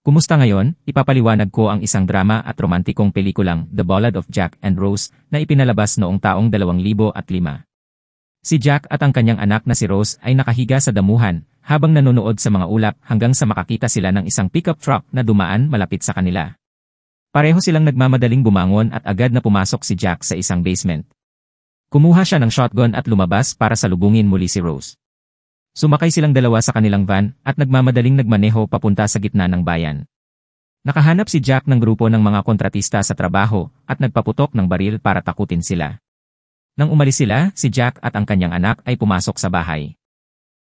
Kumusta ngayon? Ipapaliwanag ko ang isang drama at romantikong pelikulang The Ballad of Jack and Rose na ipinalabas noong taong 2005. Si Jack at ang kanyang anak na si Rose ay nakahiga sa damuhan habang nanonood sa mga ulap hanggang sa makakita sila ng isang pickup truck na dumaan malapit sa kanila. Pareho silang nagmamadaling bumangon at agad na pumasok si Jack sa isang basement. Kumuha siya ng shotgun at lumabas para salubungin muli si Rose. Sumakay silang dalawa sa kanilang van at nagmamadaling nagmaneho papunta sa gitna ng bayan. Nakahanap si Jack ng grupo ng mga kontratista sa trabaho at nagpaputok ng baril para takutin sila. Nang umalis sila, si Jack at ang kanyang anak ay pumasok sa bahay.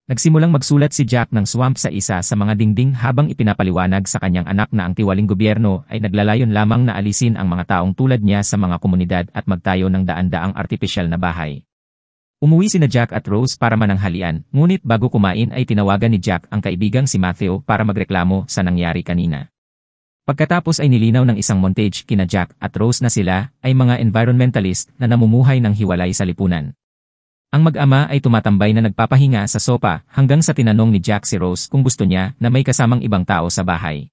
Nagsimulang magsulat si Jack ng swamp sa isa sa mga dingding habang ipinapaliwanag sa kanyang anak na ang tiwaling gobyerno ay naglalayon lamang na alisin ang mga taong tulad niya sa mga komunidad at magtayo ng daan-daang artipisyal na bahay. Umuwi sina Jack at Rose para mananghalian, ngunit bago kumain ay tinawagan ni Jack ang kaibigang si Matthew para magreklamo sa nangyari kanina. Pagkatapos ay nilinaw ng isang montage kina Jack at Rose na sila ay mga environmentalist na namumuhay ng hiwalay sa lipunan. Ang mag-ama ay tumatambay na nagpapahinga sa sopa hanggang sa tinanong ni Jack si Rose kung gusto niya na may kasamang ibang tao sa bahay.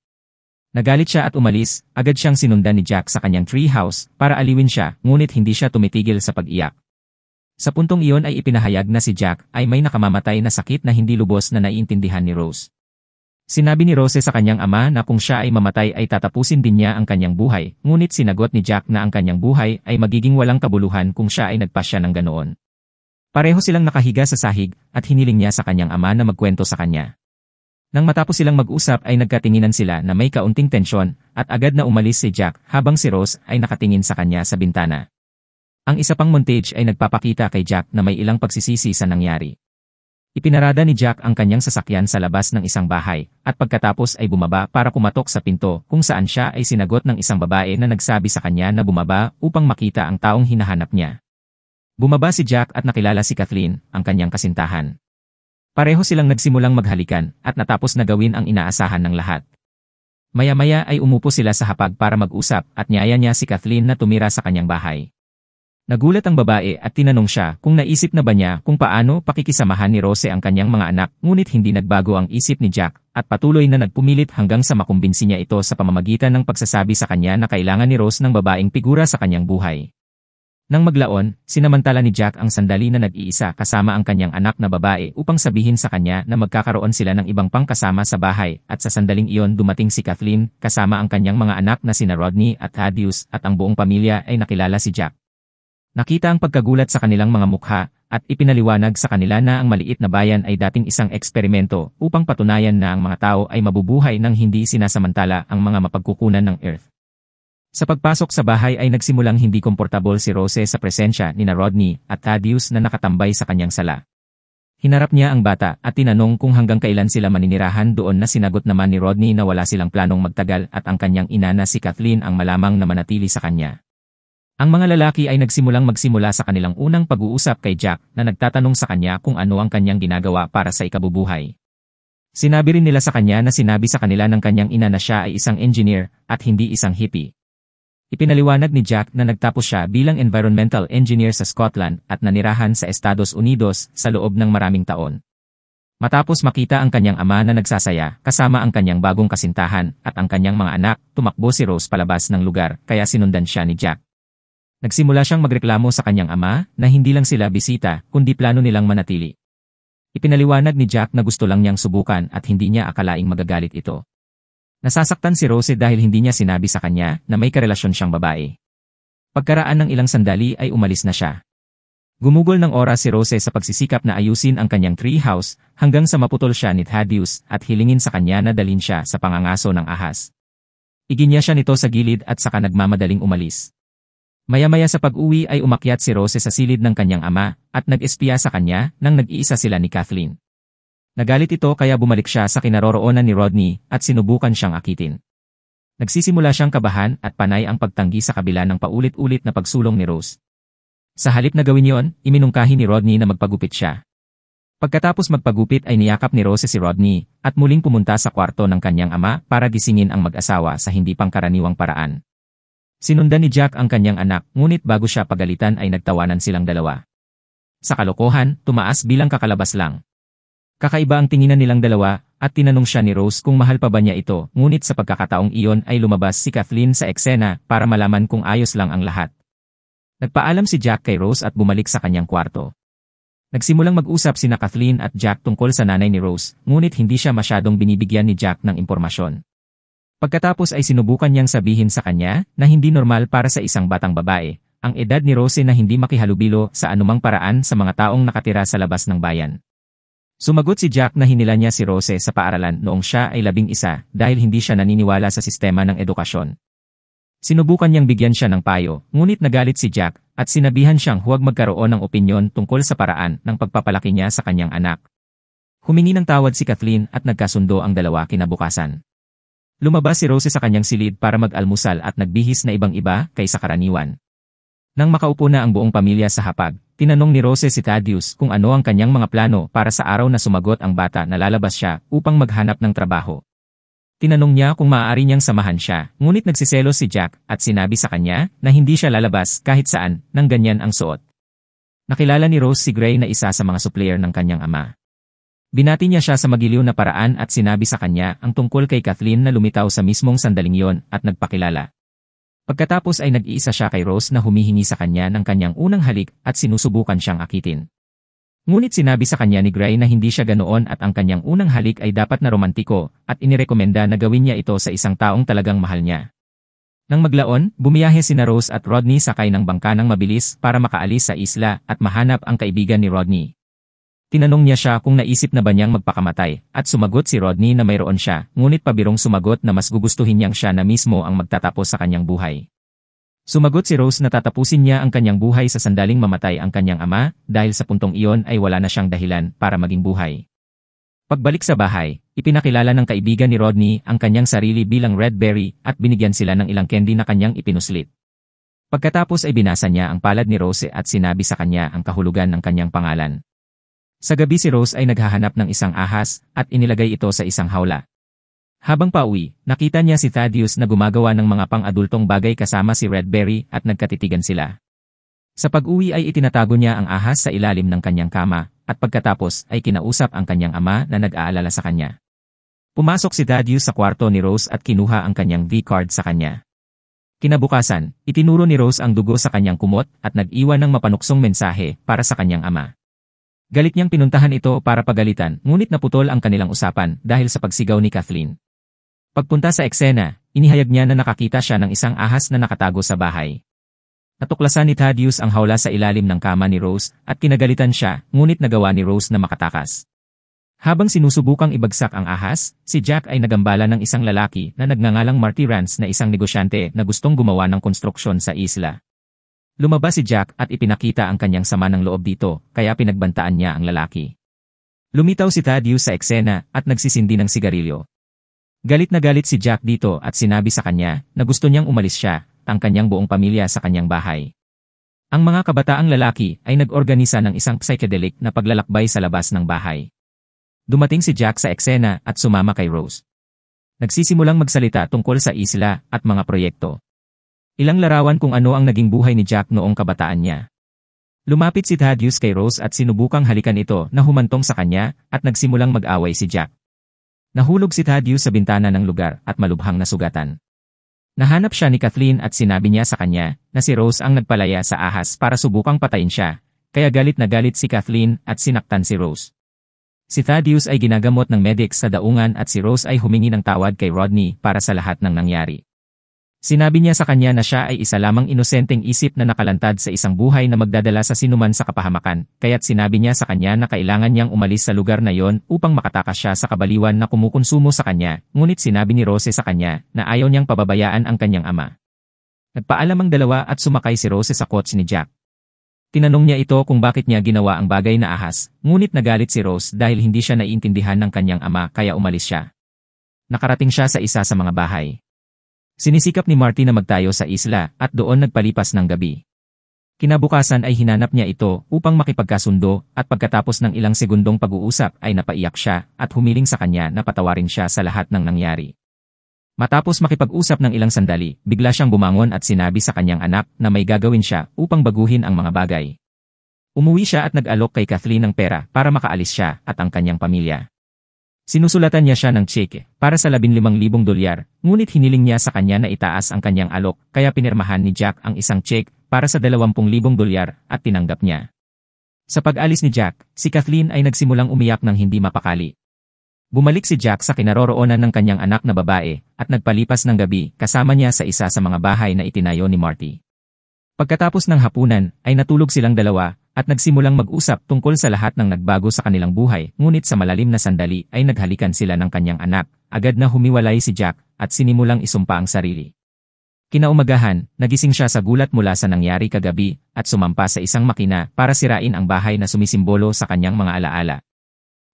Nagalit siya at umalis, agad siyang sinundan ni Jack sa kanyang treehouse para aliwin siya ngunit hindi siya tumitigil sa pag-iyak. Sa puntong iyon ay ipinahayag na si Jack ay may nakamamatay na sakit na hindi lubos na naiintindihan ni Rose. Sinabi ni Rose sa kanyang ama na kung siya ay mamatay ay tatapusin din niya ang kanyang buhay, ngunit sinagot ni Jack na ang kanyang buhay ay magiging walang kabuluhan kung siya ay nagpasya ng ganoon. Pareho silang nakahiga sa sahig at hiniling niya sa kanyang ama na magkwento sa kanya. Nang matapos silang mag-usap ay nagkatinginan sila na may kaunting tensyon at agad na umalis si Jack habang si Rose ay nakatingin sa kanya sa bintana. Ang isa pang montage ay nagpapakita kay Jack na may ilang pagsisisi sa nangyari. Ipinarada ni Jack ang kanyang sasakyan sa labas ng isang bahay, at pagkatapos ay bumaba para kumatok sa pinto kung saan siya ay sinagot ng isang babae na nagsabi sa kanya na bumaba upang makita ang taong hinahanap niya. Bumaba si Jack at nakilala si Kathleen, ang kanyang kasintahan. Pareho silang nagsimulang maghalikan at natapos na gawin ang inaasahan ng lahat. Maya-maya ay umupo sila sa hapag para mag-usap at niyaya niya si Kathleen na tumira sa kanyang bahay. Nagulat ang babae at tinanong siya kung naisip na ba niya kung paano pakikisamahan ni Rose ang kanyang mga anak ngunit hindi nagbago ang isip ni Jack at patuloy na nagpumilit hanggang sa makumbinsi niya ito sa pamamagitan ng pagsasabi sa kanya na kailangan ni Rose ng babaeng figura sa kanyang buhay. Nang maglaon, sinamantala ni Jack ang sandali na nag-iisa kasama ang kanyang anak na babae upang sabihin sa kanya na magkakaroon sila ng ibang pangkasama sa bahay at sa sandaling iyon dumating si Kathleen kasama ang kanyang mga anak na sina Rodney at Thaddeus at ang buong pamilya ay nakilala si Jack. Nakita ang pagkagulat sa kanilang mga mukha, at ipinaliwanag sa kanila na ang maliit na bayan ay dating isang eksperimento upang patunayan na ang mga tao ay mabubuhay nang hindi sinasamantala ang mga mapagkukunan ng Earth. Sa pagpasok sa bahay ay nagsimulang hindi komportable si Rose sa presensya ni na Rodney at Thaddeus na nakatambay sa kanyang sala. Hinarap niya ang bata at tinanong kung hanggang kailan sila maninirahan doon na sinagot naman ni Rodney na wala silang planong magtagal at ang kanyang ina na si Kathleen ang malamang na manatili sa kanya. Ang mga lalaki ay nagsimulang magsimula sa kanilang unang pag-uusap kay Jack na nagtatanong sa kanya kung ano ang kanyang ginagawa para sa ikabubuhay. Sinabi rin nila sa kanya na sinabi sa kanila ng kanyang ina na siya ay isang engineer at hindi isang hippie. Ipinaliwanag ni Jack na nagtapos siya bilang environmental engineer sa Scotland at nanirahan sa Estados Unidos sa loob ng maraming taon. Matapos makita ang kanyang ama na nagsasaya kasama ang kanyang bagong kasintahan at ang kanyang mga anak, tumakbo si Rose palabas ng lugar kaya sinundan siya ni Jack. Nagsimula siyang magreklamo sa kanyang ama na hindi lang sila bisita kundi plano nilang manatili. Ipinaliwanag ni Jack na gusto lang niyang subukan at hindi niya akalaing magagalit ito. Nasasaktan si Rose dahil hindi niya sinabi sa kanya na may karelasyon siyang babae. Pagkaraan ng ilang sandali ay umalis na siya. Gumugol ng oras si Rose sa pagsisikap na ayusin ang kanyang treehouse hanggang sa maputol siya ni Thaddeus at hilingin sa kanya na dalhin siya sa pangangaso ng ahas. Iginya siya nito sa gilid at saka nagmamadaling umalis. Maya-maya sa pag-uwi ay umakyat si Rose sa silid ng kanyang ama at nag-espiya sa kanya nang nag-iisa sila ni Kathleen. Nagalit ito kaya bumalik siya sa kinaroroonan ni Rodney at sinubukan siyang akitin. Nagsisimula siyang kabahan at panay ang pagtanggi sa kabila ng paulit-ulit na pagsulong ni Rose. Sa halip na gawin yon, iminungkahi ni Rodney na magpagupit siya. Pagkatapos magpagupit ay niyakap ni Rose si Rodney at muling pumunta sa kwarto ng kanyang ama para gisingin ang mag-asawa sa hindi pangkaraniwang paraan. Sinundan ni Jack ang kanyang anak, ngunit bago siya pagalitan ay nagtawanan silang dalawa. Sa kalokohan, tumaas bilang kakalabas lang. Kakaiba ang tinginan nilang dalawa, at tinanong siya ni Rose kung mahal pa ba niya ito, ngunit sa pagkakataong iyon ay lumabas si Kathleen sa eksena para malaman kung ayos lang ang lahat. Nagpaalam si Jack kay Rose at bumalik sa kanyang kwarto. Nagsimulang mag-usap sina Kathleen at Jack tungkol sa nanay ni Rose, ngunit hindi siya masyadong binibigyan ni Jack ng impormasyon. Pagkatapos ay sinubukan niyang sabihin sa kanya na hindi normal para sa isang batang babae, ang edad ni Rose na hindi makihalubilo sa anumang paraan sa mga taong nakatira sa labas ng bayan. Sumagot si Jack na hinila niya si Rose sa paaralan noong siya ay labing isa dahil hindi siya naniniwala sa sistema ng edukasyon. Sinubukan niyang bigyan siya ng payo, ngunit nagalit si Jack at sinabihan siyang huwag magkaroon ng opinyon tungkol sa paraan ng pagpapalaki niya sa kanyang anak. Humingi ng tawad si Kathleen at nagkasundo ang dalawa kinabukasan. Lumabas si Rose sa kanyang silid para mag-almusal at nagbihis na ibang iba kaysa karaniwan. Nang makaupo na ang buong pamilya sa hapag, tinanong ni Rose si Thaddeus kung ano ang kanyang mga plano para sa araw na sumagot ang bata na lalabas siya upang maghanap ng trabaho. Tinanong niya kung maaari niyang samahan siya, ngunit nagsiselo si Jack at sinabi sa kanya na hindi siya lalabas kahit saan nang ganyan ang suot. Nakilala ni Rose si Gray na isa sa mga supplier ng kanyang ama. Binati niya siya sa magiliw na paraan at sinabi sa kanya ang tungkol kay Kathleen na lumitaw sa mismong sandaling yon at nagpakilala. Pagkatapos ay nag-iisa siya kay Rose na humihingi sa kanya ng kanyang unang halik at sinusubukan siyang akitin. Ngunit sinabi sa kanya ni Gray na hindi siya ganoon at ang kanyang unang halik ay dapat na romantiko at inirekomenda na gawin niya ito sa isang taong talagang mahal niya. Nang maglaon, bumiyahe sina Rose at Rodney sakay ng bangka ng mabilis para makaalis sa isla at mahanap ang kaibigan ni Rodney. Tinanong niya siya kung naisip na ba niyang magpakamatay, at sumagot si Rodney na mayroon siya, ngunit pabirong sumagot na mas gugustuhin niyang siya na mismo ang magtatapos sa kanyang buhay. Sumagot si Rose na tatapusin niya ang kanyang buhay sa sandaling mamatay ang kanyang ama, dahil sa puntong iyon ay wala na siyang dahilan para maging buhay. Pagbalik sa bahay, ipinakilala ng kaibigan ni Rodney ang kanyang sarili bilang Redberry at binigyan sila ng ilang candy na kanyang ipinuslit. Pagkatapos ay binasa niya ang palad ni Rose at sinabi sa kanya ang kahulugan ng kanyang pangalan. Sa gabi si Rose ay naghahanap ng isang ahas at inilagay ito sa isang hawla. Habang pauwi, nakita niya si Thaddeus na gumagawa ng mga pang-adultong bagay kasama si Redberry at nagkatitigan sila. Sa pag-uwi ay itinatago niya ang ahas sa ilalim ng kanyang kama at pagkatapos ay kinausap ang kanyang ama na nag-aalala sa kanya. Pumasok si Thaddeus sa kwarto ni Rose at kinuha ang kanyang V-card sa kanya. Kinabukasan, itinuro ni Rose ang dugo sa kanyang kumot at nag-iwan ng mapanuksong mensahe para sa kanyang ama. Galit niyang pinuntahan ito para pagalitan, ngunit naputol ang kanilang usapan dahil sa pagsigaw ni Kathleen. Pagpunta sa eksena, inihayag niya na nakakita siya ng isang ahas na nakatago sa bahay. Natuklasan ni Thaddeus ang hawla sa ilalim ng kama ni Rose at kinagalitan siya, ngunit nagawa ni Rose na makatakas. Habang sinusubukang ibagsak ang ahas, si Jack ay nagambala ng isang lalaki na nagngangalang Marty Rance na isang negosyante na gustong gumawa ng konstruksyon sa isla. Lumabas si Jack at ipinakita ang kanyang sama ng loob dito, kaya pinagbantaan niya ang lalaki. Lumitaw si Thaddeus sa eksena at nagsisindi ng sigarilyo. Galit na galit si Jack dito at sinabi sa kanya na gusto niyang umalis siya, ang kanyang buong pamilya sa kanyang bahay. Ang mga kabataang lalaki ay nag-organisa ng isang psychedelic na paglalakbay sa labas ng bahay. Dumating si Jack sa eksena at sumama kay Rose. Nagsisimulang magsalita tungkol sa isla at mga proyekto. Ilang larawan kung ano ang naging buhay ni Jack noong kabataan niya. Lumapit si Thaddeus kay Rose at sinubukang halikan ito na humantong sa kanya at nagsimulang mag-away si Jack. Nahulog si Thaddeus sa bintana ng lugar at malubhang nasugatan. Nahanap siya ni Kathleen at sinabi niya sa kanya na si Rose ang nagpalaya sa ahas para subukang patayin siya, kaya galit na galit si Kathleen at sinaktan si Rose. Si Thaddeus ay ginagamot ng medics sa daungan at si Rose ay humingi ng tawad kay Rodney para sa lahat ng nangyari. Sinabi niya sa kanya na siya ay isa lamang inosenteng isip na nakalantad sa isang buhay na magdadala sa sinuman sa kapahamakan, kaya't sinabi niya sa kanya na kailangan niyang umalis sa lugar na yon upang makatakas siya sa kabaliwan na kumukonsumo sa kanya, ngunit sinabi ni Rose sa kanya na ayaw niyang pababayaan ang kanyang ama. Nagpaalam ang dalawa at sumakay si Rose sa kotse ni Jack. Tinanong niya ito kung bakit niya ginawa ang bagay na ahas, ngunit nagalit si Rose dahil hindi siya naiintindihan ng kanyang ama kaya umalis siya. Nakarating siya sa isa sa mga bahay. Sinisikap ni Marty na magtayo sa isla at doon nagpalipas ng gabi. Kinabukasan ay hinanap niya ito upang makipagkasundo at pagkatapos ng ilang segundong pag-uusap ay napaiyak siya at humiling sa kanya na patawarin siya sa lahat ng nangyari. Matapos makipag-usap ng ilang sandali, bigla siyang bumangon at sinabi sa kanyang anak na may gagawin siya upang baguhin ang mga bagay. Umuwi siya at nag-alok kay Kathleen ng pera para makaalis siya at ang kanyang pamilya. Sinusulatan niya siya ng cheque para sa 15,000 dolyar, ngunit hiniling niya sa kanya na itaas ang kanyang alok kaya pinirmahan ni Jack ang isang cheque para sa 20,000 dolyar at tinanggap niya. Sa pag-alis ni Jack, si Kathleen ay nagsimulang umiyak ng hindi mapakali. Bumalik si Jack sa kinaroroonan ng kanyang anak na babae at nagpalipas ng gabi kasama niya sa isa sa mga bahay na itinayo ni Marty. Pagkatapos ng hapunan ay natulog silang dalawa at nagsimulang mag-usap tungkol sa lahat ng nagbago sa kanilang buhay, ngunit sa malalim na sandali ay naghalikan sila ng kanyang anak. Agad na humiwalay si Jack at sinimulang isumpa ang sarili. Kinaumagahan, nagising siya sa gulat mula sa nangyari kagabi at sumampa sa isang makina para sirain ang bahay na sumisimbolo sa kanyang mga alaala.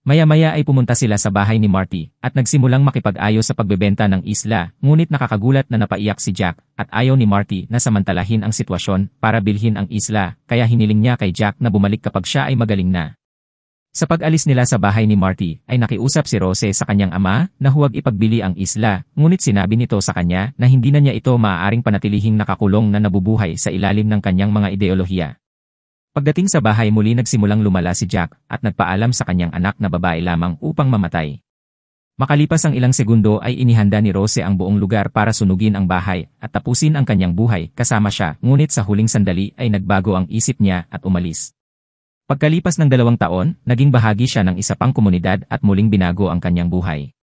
Maya-maya ay pumunta sila sa bahay ni Marty at nagsimulang makipag-ayos sa pagbebenta ng isla ngunit nakakagulat na napaiyak si Jack at ayaw ni Marty na samantalahin ang sitwasyon para bilhin ang isla kaya hiniling niya kay Jack na bumalik kapag siya ay magaling na. Sa pag-alis nila sa bahay ni Marty ay nakiusap si Rose sa kanyang ama na huwag ipagbili ang isla ngunit sinabi nito sa kanya na hindi na niya ito maaaring panatilihing nakakulong na nabubuhay sa ilalim ng kanyang mga ideolohiya. Pagdating sa bahay muli nagsimulang lumala si Jack at nagpaalam sa kanyang anak na babae lamang upang mamatay. Makalipas ang ilang segundo ay inihanda ni Rose ang buong lugar para sunugin ang bahay at tapusin ang kanyang buhay kasama siya ngunit sa huling sandali ay nagbago ang isip niya at umalis. Pagkalipas ng dalawang taon, naging bahagi siya ng isa pang komunidad at muling binago ang kanyang buhay.